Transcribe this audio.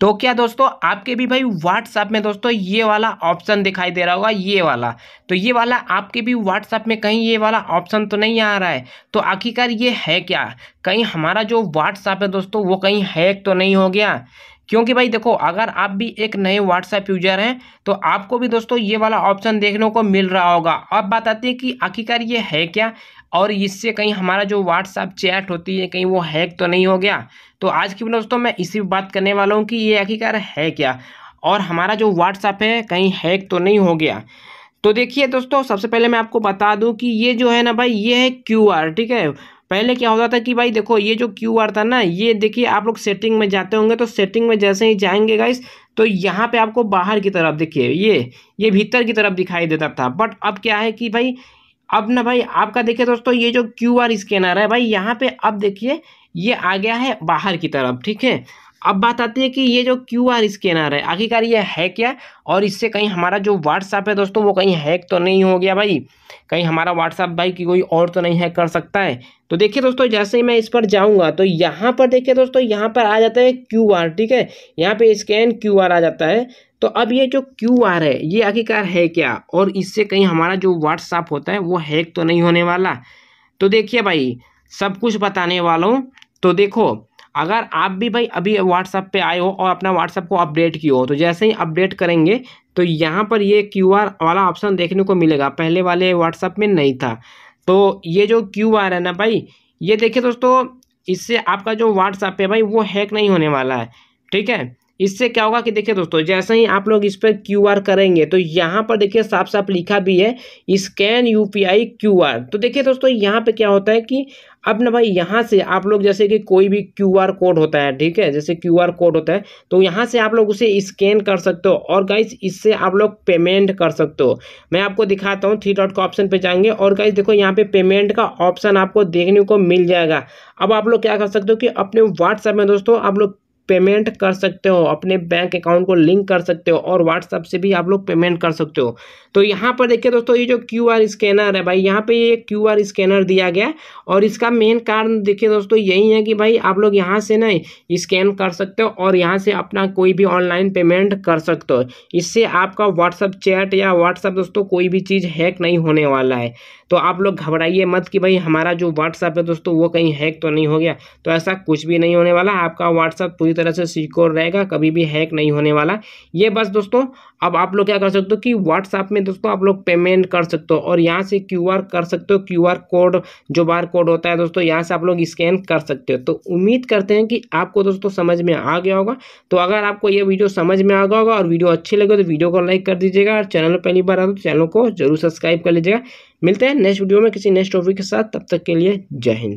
तो क्या दोस्तों आपके भी भाई व्हाट्सएप में दोस्तों ये वाला ऑप्शन दिखाई दे रहा होगा ये वाला तो ये वाला आपके भी व्हाट्सएप में कहीं ये वाला ऑप्शन तो नहीं आ रहा है तो आखिरकार ये है क्या कहीं हमारा जो व्हाट्सएप है दोस्तों वो कहीं हैक तो नहीं हो गया क्योंकि भाई देखो अगर आप भी एक नए व्हाट्सएप यूजर हैं तो आपको भी दोस्तों ये वाला ऑप्शन देखने को मिल रहा होगा अब बताते हैं है कि आखिरकार ये है क्या और इससे कहीं हमारा जो व्हाट्सअप चैट होती है कहीं वो हैक तो नहीं हो गया तो आज की वीडियो दोस्तों मैं इसी बात करने वाला हूँ कि ये आखिरकार है क्या और हमारा जो व्हाट्सअप है कहीं हैक तो नहीं हो गया तो देखिए दोस्तों सबसे पहले मैं आपको बता दूं कि ये जो है ना भाई ये है क्यू ठीक है पहले क्या होता था कि भाई देखो ये जो क्यू था ना ये देखिए आप लोग सेटिंग में जाते होंगे तो सेटिंग में जैसे ही जाएंगे गाइस तो यहाँ पे आपको बाहर की तरफ देखिए ये ये भीतर की तरफ दिखाई देता था बट अब क्या है कि भाई अब ना भाई आपका देखिए दोस्तों ये जो क्यू आर स्कैनर है भाई यहाँ पे अब देखिए ये आ गया है बाहर की तरफ ठीक है अब बात आती है कि ये जो क्यू आर स्कैनर है आखिरकार ये है क्या और इससे कहीं हमारा जो व्हाट्सअप है दोस्तों वो कहीं हैक तो नहीं हो गया भाई कहीं हमारा व्हाट्सअप भाई कि कोई और तो नहीं हैक कर सकता है तो देखिए दोस्तों जैसे ही मैं इस पर जाऊंगा तो यहाँ पर देखिए दोस्तों यहाँ पर आ जाता है क्यू आर ठीक है यहाँ पर स्कैन क्यू आर आ जाता है तो अब ये जो क्यू आर है ये आखिरकार है क्या और इससे कहीं हमारा जो व्हाट्सअप होता है वो हैक तो नहीं होने वाला तो देखिए भाई सब कुछ बताने वाला हूँ तो देखो अगर आप भी भाई अभी व्हाट्सअप पे आए हो और अपना व्हाट्सअप को अपडेट किए हो तो जैसे ही अपडेट करेंगे तो यहाँ पर ये क्यू वाला ऑप्शन देखने को मिलेगा पहले वाले व्हाट्सअप में नहीं था तो ये जो क्यू है ना भाई ये देखिए दोस्तों इससे आपका जो व्हाट्सअप है भाई वो हैक नहीं होने वाला है ठीक है इससे क्या होगा कि देखिए दोस्तों जैसे ही आप लोग इस पर क्यू आर करेंगे तो यहाँ पर देखिए साफ साफ लिखा भी है scan U P I Q R तो देखिए दोस्तों यहाँ पे क्या होता है कि अब ना भाई यहाँ से आप लोग जैसे कि कोई भी क्यू आर कोड होता है ठीक है जैसे क्यू आर कोड होता है तो यहाँ से आप लोग उसे स्कैन कर सकते हो और गाइस इससे आप लोग पेमेंट कर सकते हो मैं आपको दिखाता हूँ थ्री डॉट का ऑप्शन पे जाएंगे और गाइस देखो यहाँ पे पेमेंट का ऑप्शन आपको देखने को मिल जाएगा अब आप लोग क्या कर सकते हो कि अपने व्हाट्सएप में दोस्तों आप लोग पेमेंट कर सकते हो अपने बैंक अकाउंट को लिंक कर सकते हो और व्हाट्सअप से भी आप लोग पेमेंट कर सकते हो तो यहाँ पर देखिए दोस्तों ये जो क्यू आर स्कैनर है भाई यहाँ पे ये क्यू आर स्कैनर दिया गया और इसका मेन कारण देखिए दोस्तों यही है कि भाई आप लोग यहाँ से ना स्कैन कर सकते हो और यहाँ से अपना कोई भी ऑनलाइन पेमेंट कर सकते हो इससे आपका व्हाट्सअप चैट या व्हाट्सअप दोस्तों कोई भी चीज़ हैक नहीं होने वाला है तो आप लोग घबराइए मत कि भाई हमारा जो व्हाट्सअप है दोस्तों वो कहीं हैक तो नहीं हो गया तो ऐसा कुछ भी नहीं होने वाला आपका व्हाट्सअप पूरी तरह से सिक्योर रहेगा कभी भी हैक नहीं होने वाला ये बस दोस्तों अब आप लोग क्या कर सकते हो कि व्हाट्सएप में दोस्तों आप लोग पेमेंट कर सकते हो और यहाँ से क्यू कर सकते हो क्यू कोड जो बार कोड होता है दोस्तों यहाँ से आप लोग स्कैन कर सकते हो तो उम्मीद करते हैं कि आपको दोस्तों समझ में आ गया होगा तो अगर आपको ये वीडियो समझ में आ गया होगा और वीडियो अच्छी लगे तो वीडियो को लाइक कर दीजिएगा और चैनल पर पहली बार आ तो चैनल को जरूर सब्सक्राइब कर लीजिएगा मिलते हैं नेक्स्ट वीडियो में किसी नेक्स्ट टॉपिक के साथ तब तक के लिए जय हिंद